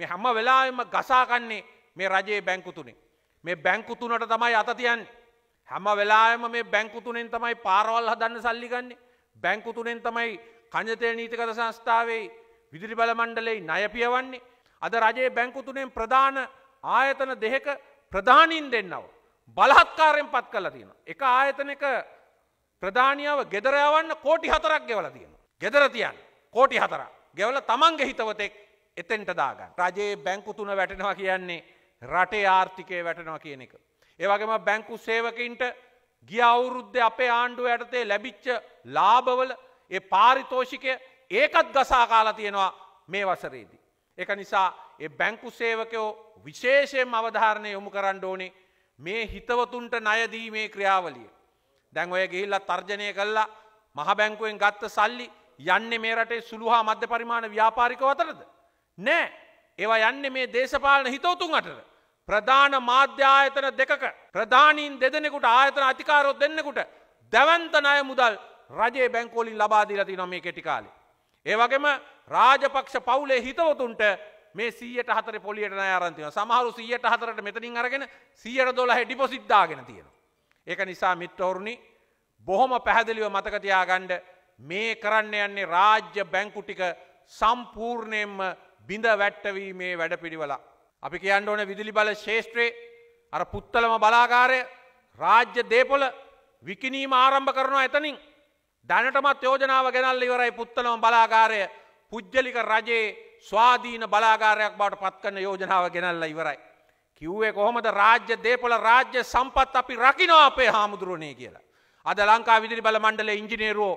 මේ හැම වෙලාවෙම ගසාකන්නේ මේ රජයේ බැංකුතුනේ. මේ බැංකුතුනට තමයි අතතියන් හැම වෙලාම මේ බැංකුතුනෙන් තමයි පාරවල් හදන්න සල්ලිගන්නේ බැංකුතුනෙන් තමයි කජතය නීතිකත සංස්ථාවේ විදිරි බල මණ්ඩලෙයි ණය පියවන්නේ. අද රජයේ බැංකුතුනෙන් ප්‍රධාන ආයතන දෙක ප්‍රධානින් දෙන්නව. බලහත්කාරයෙන් පත් කල තියෙන. එක ආයතනක ප්‍රධානියාව ගෙදරයවන්න කෝටි හතරක් ගෙවල තියෙන. ගෙදර තියන් කෝටි හතර ගෙවල තමන්ගේ හිතවතෙක් එතෙන්ට දාගන්න. රජයේ බැංකු තුන වැටෙනවා කියන්නේ රටේ ආර්ථිකය වැටනවා කියන එක. ඒවගේම බැංකු සේවකින්ට ගිය අවුරුද්ධ අපේ ආණ්ඩුව යටතේ ලැබිච්ච ලාභවල ඒ පාරිතෝෂිකය ඒකත් ගසා කාලා තියෙනවා මේ වසරේදී. එක නිසා ඒ බැංකු සේවකයෝ විශේෂයෙන් අවධාරණය යොමු කරන්න ඕනේ මේ හිතවතුන්ට ණයදීමේ ක්‍රියාවලිය. දැන් ඔය ගිහිල්ලා තර්ජනය කළා මහ බැංකුවෙන් ගත්ත සල්ලි යන්නේ මේ රටේ සුළුහා මධ්‍ය පරිමාණ ව්‍යාපාරිකව අතරද? නෑ ඒවා යන්නේ මේ දේශපාලන හිතවතුන් අටට. ප්‍රධාන මාධ්‍යායතන දෙකක ප්‍රධානීන් දෙදෙනෙකුට ආයතන අධිකාරොත් දෙන්නෙකුට දැවන්තනය මුදල් රජේ බැංකෝලින් ලබාදීලති නොමේ කෙටිකාලේ. ඒවගේම රාජපක්ෂ පවුලේ හිතවතුන්ට මේ සීට හතර පොලියට අරන්තින සමහරු සියයට හතරට මෙතනින් අරගෙන සියයට දොල හෙඩි පොසිද්ධාගෙන තියෙන. ඒක නිසා මිත්තවරුණි බොහොම පැහැදිලිව මතකතියාගණ්ඩ මේ කරන්න යන්නේ රාජ්‍ය බැංකුටික සම්පූර්ණයෙන්ම බිඳ වැට්ටවීමේ වැඩ පිළිවලා. අපි කියන්න ඕන විදුලි බල ශේෂත්‍රයේ අර පුත්තලම බලාකාරය රාජ්‍ය දේපොල විකිනීම ආරම්භ කරනවා එතනින් දැනටමත් යෝජනාව ගෙනල්ල ඉවරයි පුත්තලම බලාකාරය පුද්ජලික රජයේ ස්වාධීන බලාකාරයක් බවට පත්කන්න යෝජනාව ගෙනල්ල ඉවරයි. කිව්වේ කොහොමද රාජ්‍ය දේපොල රාජ්‍ය සම්පත් අපි රකිනවා අපේ හාමුදුරුවනේ කියලා. අද ලංකා විදිරි බල මණ්ඩලේ ඉංජිනේරුවෝ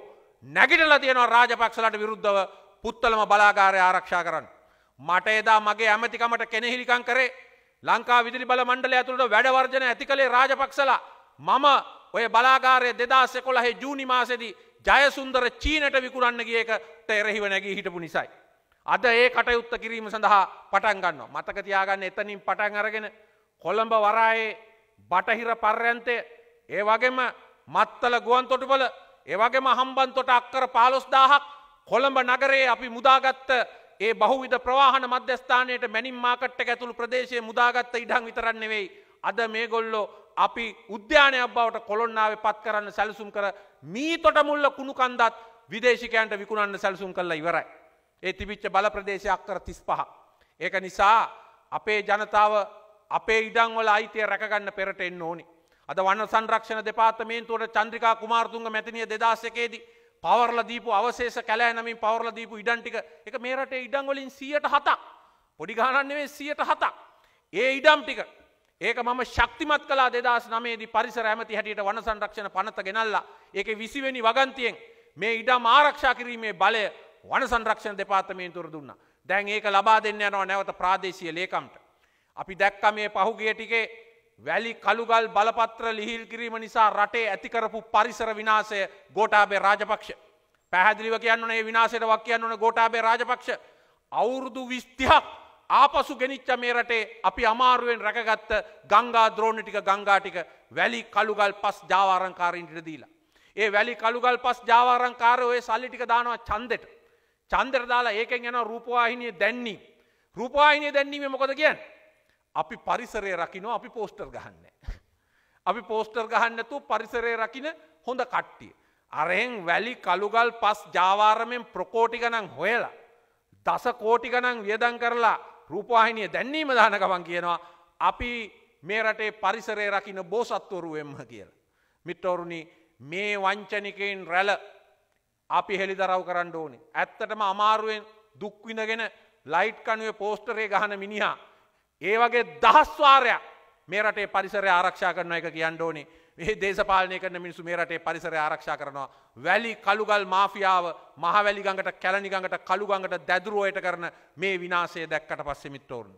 නැගිටලා තියෙනවා රාජපක්ෂලට විරුද්ධව පුත්තලම බලාකාරය ආරක්ෂා කරන්න. මට එදා මගේ ඇමතිකමට කෙනෙහිලිකං කරේ ලංකා විදිලි බල මණ්ඩල ඇතුළට වැඩවර්ජන ඇති කළේ රාජපක්සලා මම ඔය බලාගාරය දෙදස් කොළහේ ජූනි මාසෙදී ජයසුන්දර චීනට විකුරන්න ගියකට එරෙහිව නැගී හිටපු නිසයි. අද ඒ කටයුත්ත කිරීම සඳහා පටන්ගන්න මතක තියාගන්න එතනින් පටන් අරගෙන කොළඹ වරායේ බටහිර පර්යන්තය ඒ වගේම මත්තල ගුවන් තොටුපල ඒවගේම හම්බන් තොට අක්කර පාලොස් දාහක් කොළඹ නගරේ අපි මුදාගත්ත ඒ බහුවිධ ප්‍රවාහන මධ්‍යස්ථානයට මැනිින් මාකට්ට ඇතුළු ප්‍රදේශය මුදාගත්ත ඉඩං විතරන්නවෙයි. අද මේ ගොල්ලෝ අපි උද්‍යානයක් බවට කොළොන්නාව පත් කරන්න සැලසුම් කර මී තොට මුල්ල කුණු කන්දත් විදේශකයන්ට විකුණන්න සැල්සුම් කරලා ඉවරයි. ඒ තිබිච්ච බල ප්‍රදේශයක් කර තිස් පහ. ඒක නිසා අපේ ජනතාව අපේ ඉඩංවල අයිතිය රැකගන්න පෙරට එන්න ඕනි. අද වන්න සංරක්ෂණ දෙපාතමේන්තුවට චන්ද්‍රිකා කුමාර්තුන්ග මැතිනිය දෙදශකේදී පවරල දීපු අවශේෂ කැලෑ නමින් පවරල දීපු ඉඩන්ටික එක මේ රටේ ඉඩංවලින් සියයට හතක් පොඩි ගානන්නෙවේ සියයට හතක්. ඒ ඉඩම් ටික ඒක මම ශක්තිමත් කලා දෙදස් නමේදී පරිසර ඇමති හැටියට වන සංරක්ෂණ පනත ගෙනල්ලා ඒක විසිවෙනි වගන්තියෙන් මේ ඉඩම් ආරක්ෂා කිරීමේ බලය වන සංරක්ෂණ දෙපාර්තමයෙන් තුර දුන්න. දැන් ඒක ලබා දෙන්න යනවා නැවත ප්‍රාදේශය ලේකම්ට. අපි දැක්ක මේ පහුගිය ටිකේ වැලි කළුගල් බලපත්‍ර ලිහිල් කිරීම නිසා රටේ ඇතිකරපු පරිසර විනාසය ගෝටාබේ රාජපක්ෂ. පැහැදිලිව කියන්නනේ විනාසයට වක් කියන්න ඕන ගෝටාබේ රාජපක්ෂ. අවුරුදු විස්තිහක් ආපසු ගෙනිච්ච මේ රටේ අපි අමාරුවෙන් රැකගත්ත ගංගා ද්‍රෝණ ටික ගංගා ටික වැලි කළුගල් පස් ජාවාරංකාරීන්ට දීලා. ඒ වැලි කළුගල් පස් ජාවාරංකාරය ඔය සල්ලි ටික දානවා චන්දෙට. චන්දර දාලා ඒකෙන් යන රූපවාහිනිය දැන්නේ. රූපවාහිනිය දැන්නීම මොකද කියන්නේ? අපි පරිසරය රකිනෝ අපි පෝස්ටර් ගහන්න. අපි පෝස්ටර් ගහන්නතු පරිසරය රකින හොඳ කට්ටිය. අරහෙන් වැලි කළුගල් පස් ජාවාරමෙන් ප්‍රකෝටි ගනන් හොයලා. දස කෝටි ගනන් වියදන් කරලා රූපවාහිනිය දැන්නීම දාන ගමන් කියනවා අපි මේ රටේ පරිසරය රකින බෝසත්වරුවෙන්ම කියලා. මිට්ටවරුණි මේ වංචනිකයෙන් රැල අපි හෙළි දරව් කරන්න ඕනේ. ඇත්තටම අමාරුවෙන් දුක්විනගෙන ලයිට් කනුවේ පෝස්ටරේ ගහන මිනිහා ඒ වගේ දහස්වාරයක් මේ රටේ පරිසරය ආරක්ෂා කරන එක කියන්න ඕනේ මේ දේශපාලනය කරන මිනිසු මේ රටේ පරිසරය ආරක්ෂා කරනවා. වැලි කළුගල් මාෆියාව මහවැලිගඟට කැලනිගඟට කළුගඟට දැදුරුවයට කරන මේ විනාශය දැක්කට පස්සෙ මිත්තවරුන්.